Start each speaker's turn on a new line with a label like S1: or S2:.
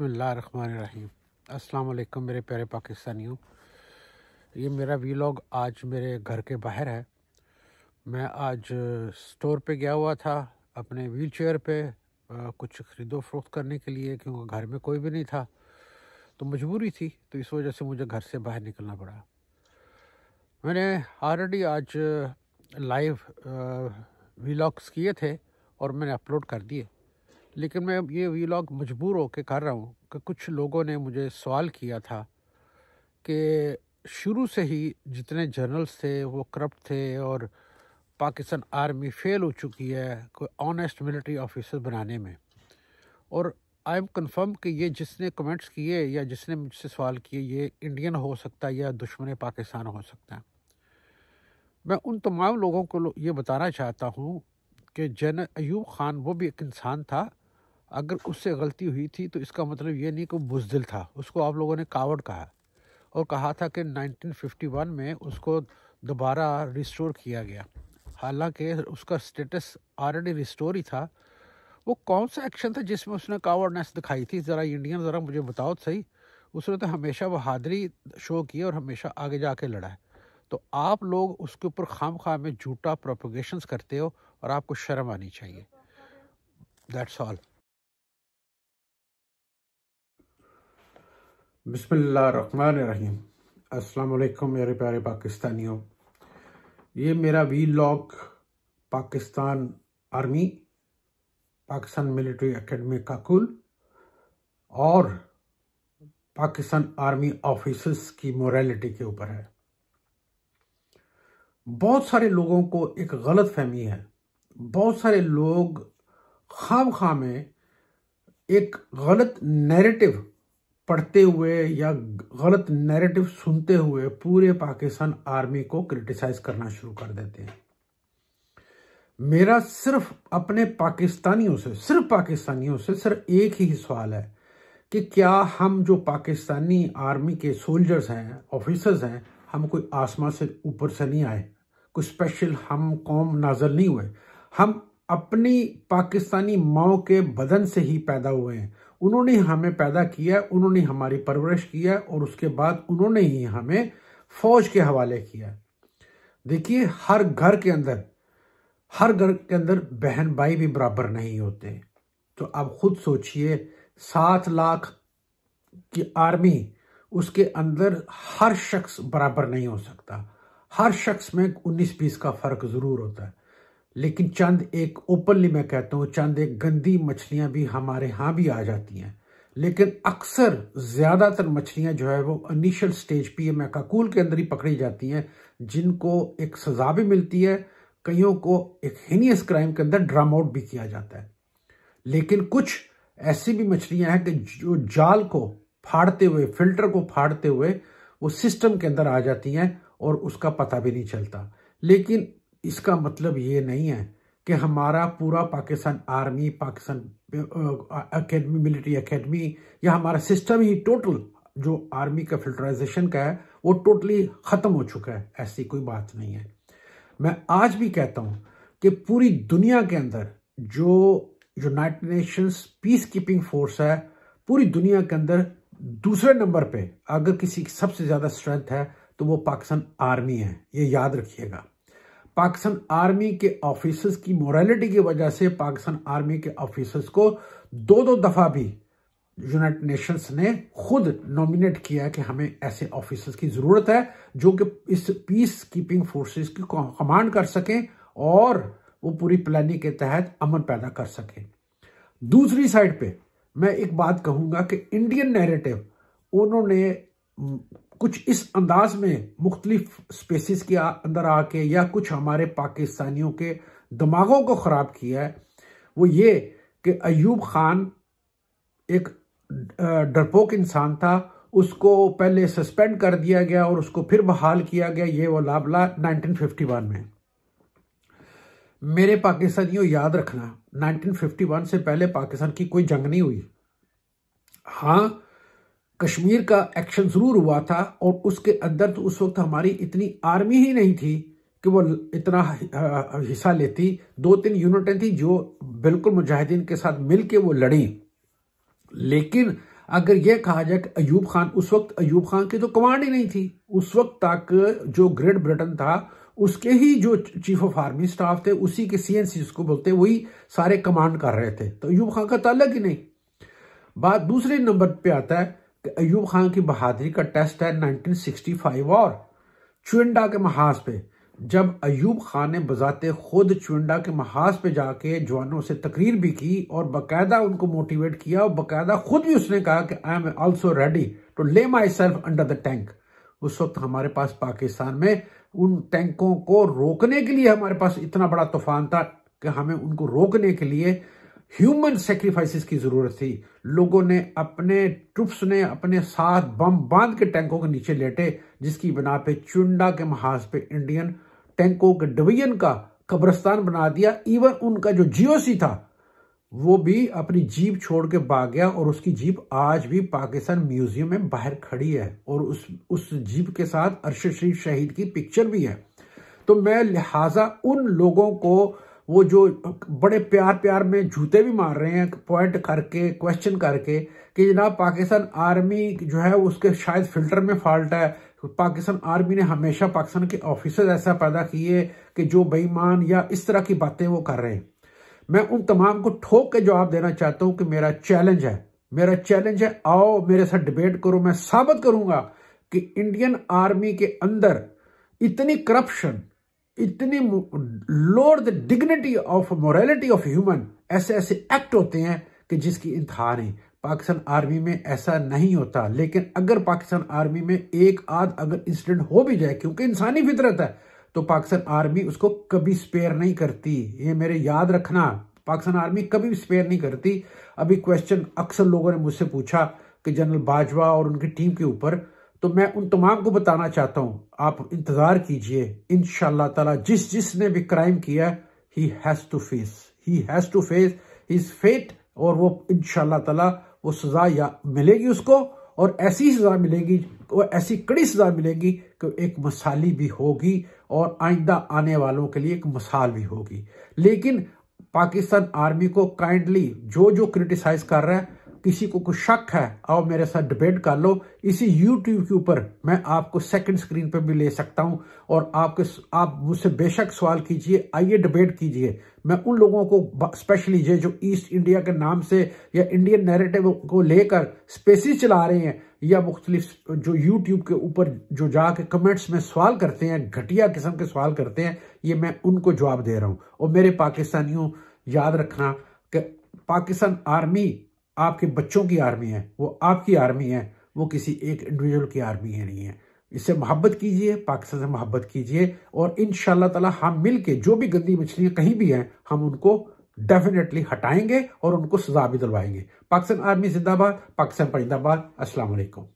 S1: बसमीम अस्सलाम मेरे प्यारे पाकिस्तानियों ये मेरा वीलॉग आज मेरे घर के बाहर है मैं आज स्टोर पे गया हुआ था अपने व्हील चेयर पर कुछ ख़रीदो फरोख्त करने के लिए क्योंकि घर में कोई भी नहीं था तो मजबूरी थी तो इस वजह से मुझे घर से बाहर निकलना पड़ा मैंने ऑलरेडी आज लाइव वीलॉग्स किए थे और मैंने अपलोड कर दिए लेकिन मैं ये व्लॉग मजबूर होकर कर रहा हूँ कि कुछ लोगों ने मुझे सवाल किया था कि शुरू से ही जितने जर्नल्स थे वो करप्ट थे और पाकिस्तान आर्मी फेल हो चुकी है कोई ऑनेस्ट मिलिट्री ऑफिसर बनाने में और आई एम कन्फर्म कि ये जिसने कमेंट्स किए या जिसने मुझसे सवाल किए ये इंडियन हो सकता है या दुश्मन पाकिस्तान हो सकता है मैं उन तमाम लोगों को ये बताना चाहता हूँ कि जन अयूब ख़ान वो भी एक इंसान था अगर उससे गलती हुई थी तो इसका मतलब ये नहीं कि बुजदिल था उसको आप लोगों ने कावड़ कहा और कहा था कि 1951 में उसको दोबारा रिस्टोर किया गया हालांकि उसका स्टेटस ऑलरेडी रिस्टोर ही था वो कौन सा एक्शन था जिसमें उसने कावड़नेस दिखाई थी ज़रा इंडियन ज़रा मुझे बताओ तो सही उसने तो हमेशा बहादरी शो की और हमेशा आगे जा के लड़ा है तो आप लोग उसके ऊपर खाम खाम में झूठा प्रोपोगेशन करते हो और आपको शर्म आनी चाहिए दैट्स ऑल बिसमीम अस्सलाम मेरे प्यारे पाकिस्तानियों ये मेरा vlog Pakistan army Pakistan military academy Kakul और पाकिस्तान आर्मी ऑफिसर्स की मोरालिटी के ऊपर है बहुत सारे लोगों को एक गलत फहमी है बहुत सारे लोग खाम खाम में एक गलत नैरेटिव पढ़ते हुए या गलत नैरेटिव सुनते हुए पूरे पाकिस्तान आर्मी को क्रिटिसाइज करना शुरू कर देते हैं मेरा सिर्फ अपने पाकिस्तानियों से सिर्फ पाकिस्तानियों से सिर्फ एक ही सवाल है कि क्या हम जो पाकिस्तानी आर्मी के सोल्जर्स हैं ऑफिसर्स हैं हम कोई आसमान से ऊपर से नहीं आए कोई स्पेशल हम कौम नाजल नहीं हुए हम अपनी पाकिस्तानी माओ के बदन से ही पैदा हुए हैं उन्होंने हमें पैदा किया उन्होंने हमारी परवरिश किया और उसके बाद उन्होंने ही हमें फौज के हवाले किया देखिए हर घर के अंदर हर घर के अंदर बहन भाई भी बराबर नहीं होते तो आप खुद सोचिए सात लाख की आर्मी उसके अंदर हर शख्स बराबर नहीं हो सकता हर शख्स में उन्नीस बीस का फर्क जरूर होता है लेकिन चंद एक ओपनली मैं कहता हूँ चंद एक गंदी मछलियाँ भी हमारे यहाँ भी आ जाती हैं लेकिन अक्सर ज़्यादातर मछलियाँ जो है वो initial stage P M Kakul के अंदर ही पकड़ी जाती हैं जिनको एक सज़ा भी मिलती है कईयों को एक हीनियस क्राइम के अंदर ड्राम आउट भी किया जाता है लेकिन कुछ ऐसी भी मछलियाँ हैं कि जो जाल को फाड़ते हुए फिल्टर को फाड़ते हुए वो सिस्टम के अंदर आ जाती हैं और उसका पता भी नहीं चलता लेकिन इसका मतलब ये नहीं है कि हमारा पूरा Pakistan army Pakistan academy military academy या हमारा सिस्टम ही टोटल जो आर्मी का फिल्टराइजेशन का है वो टोटली ख़त्म हो चुका है ऐसी कोई बात नहीं है मैं आज भी कहता हूँ कि पूरी दुनिया के अंदर जो United Nations peace keeping force है पूरी दुनिया के अंदर दूसरे नंबर पे अगर किसी की सबसे ज़्यादा स्ट्रेंथ है तो वो पाकिस्तान आर्मी है ये याद रखिएगा पाकिस्तान आर्मी के ऑफिसर्स की मोरालिटी की वजह से पाकिस्तान आर्मी के ऑफिसर्स को दो दो दफ़ा भी यूनाइटेड नेशंस ने खुद नॉमिनेट किया कि हमें ऐसे ऑफिसर्स की ज़रूरत है जो कि इस पीस कीपिंग फोर्सेस की कमांड कर सकें और वो पूरी प्लानिंग के तहत अमन पैदा कर सकें दूसरी साइड पे मैं एक बात कहूँगा कि इंडियन नैरेटिव उन्होंने कुछ इस अंदाज में मुख्तलिफ स्पेसिस के अंदर आके या कुछ हमारे पाकिस्तानियों के दिमागों को ख़राब किया है वो ये कि अयूब खान एक डरपोक इंसान था उसको पहले सस्पेंड कर दिया गया और उसको फिर बहाल किया गया ये वो लाबला 1951 में मेरे पाकिस्तानियों याद रखना 1951 से पहले पाकिस्तान की कोई जंग नहीं हुई हाँ कश्मीर का एक्शन ज़रूर हुआ था और उसके अंदर तो उस वक्त हमारी इतनी आर्मी ही नहीं थी कि वो इतना हिस्सा लेती दो तीन यूनिटें थी जो बिल्कुल मुजाहिदीन के साथ मिलकर वो लड़ी लेकिन अगर यह कहा जाए कि अयूब खान उस वक्त अयूब खान की तो कमांड ही नहीं थी उस वक्त तक जो ग्रेट ब्रिटेन था उसके ही जो चीफ ऑफ आर्मी स्टाफ थे उसी के सी को बोलते वही सारे कमांड कर रहे थे तो अयूब खान का ताल्लक ही नहीं बात दूसरे नंबर पे आता है अयूब खान की बहादरी का टेस्ट है 1965 और चुंडा के महाज पे जब अयूब खान ने बजाते खुद चुंडा के महाज पे जाके जवानों से तकरीर भी की और बाकायदा उनको मोटिवेट किया और बाकायदा खुद भी उसने कहा कि I am also ready to lay myself under the tank उस वक्त हमारे पास पाकिस्तान में उन टैंकों को रोकने के लिए हमारे पास इतना बड़ा तूफान था कि हमें उनको रोकने के लिए ह्यूमन सेक्रीफाइसिस की जरूरत थी लोगों ने अपने ट्रुप्स ने अपने साथ बम बांध के टैंकों के नीचे लेटे जिसकी बिना पे चुंडा के महाज पे इंडियन टैंकों के डिवीजन का कब्रस्तान बना दिया इवन उनका जो जीओसी था वो भी अपनी जीप छोड़ के भाग गया और उसकी जीप आज भी पाकिस्तान म्यूजियम में बाहर खड़ी है और उस उस जीप के साथ अरशद शरीफ शहीद की पिक्चर भी है तो मैं लिहाजा उन लोगों को वो जो बड़े प्यार प्यार में जूते भी मार रहे हैं पॉइंट करके क्वेश्चन करके कि जनाब पाकिस्तान आर्मी जो है उसके शायद फिल्टर में फॉल्ट है पाकिस्तान आर्मी ने हमेशा पाकिस्तान के ऑफिसर ऐसा पैदा किए कि जो बेईमान या इस तरह की बातें वो कर रहे हैं मैं उन तमाम को ठोक के जवाब देना चाहता हूं कि मेरा चैलेंज है मेरा चैलेंज है आओ मेरे साथ डिबेट करो मैं साबित करूंगा कि इंडियन आर्मी के अंदर इतनी करप्शन इतनी lower the dignity of morality of human ऐसे ऐसे एक्ट होते हैं कि जिसकी इंतहा नहीं पाकिस्तान आर्मी में ऐसा नहीं होता लेकिन अगर पाकिस्तान आर्मी में एक आध अगर इंसिडेंट हो भी जाए क्योंकि इंसानी फितरत है तो पाकिस्तान आर्मी उसको कभी स्पेयर नहीं करती ये मेरे याद रखना पाकिस्तान आर्मी कभी भी स्पेयर नहीं करती अभी क्वेश्चन अक्सर लोगों ने मुझसे पूछा कि जनरल बाजवा और उनकी टीम के ऊपर तो मैं उन तमाम को बताना चाहता हूँ आप इंतज़ार कीजिए इन ताला जिस जिसने भी क्राइम किया he has to face he has to face his fate और वो इन ताला वो सज़ा या मिलेगी उसको और ऐसी सज़ा मिलेगी वो ऐसी कड़ी सज़ा मिलेगी कि एक मसाली भी होगी और आइंदा आने वालों के लिए एक मसाल भी होगी लेकिन पाकिस्तान आर्मी को काइंडली जो जो क्रिटिसाइज कर रहा है किसी को कुछ शक है आओ मेरे साथ डिबेट कर लो इसी यूट्यूब के ऊपर मैं आपको सेकंड स्क्रीन पर भी ले सकता हूं और आपके आप मुझसे बेशक सवाल कीजिए आइए डिबेट कीजिए मैं उन लोगों को स्पेशली ये जो ईस्ट इंडिया के नाम से या इंडियन नैरेटिव को लेकर स्पेसिस चला रहे हैं या मुख्तलिफ जो यूट्यूब के ऊपर जो जाके कमेंट्स में सवाल करते हैं घटिया किस्म के सवाल करते हैं ये मैं उनको जवाब दे रहा हूँ और मेरे पाकिस्तानियों याद रखना कि पाकिस्तान आर्मी आपके बच्चों की आर्मी है वो आपकी आर्मी है वो किसी एक इंडिविजुअल की आर्मी है नहीं है इससे मोहब्बत कीजिए पाकिस्तान से मोहब्बत कीजिए और इन ताला हम मिल के जो भी गंदी मछलियाँ कहीं भी हैं हम उनको डेफिनेटली हटाएंगे और उनको सजा भी दिलवाएंगे पाकिस्तान आर्मी जिंदाबाद पाकिस्तान पर जिंदाबाद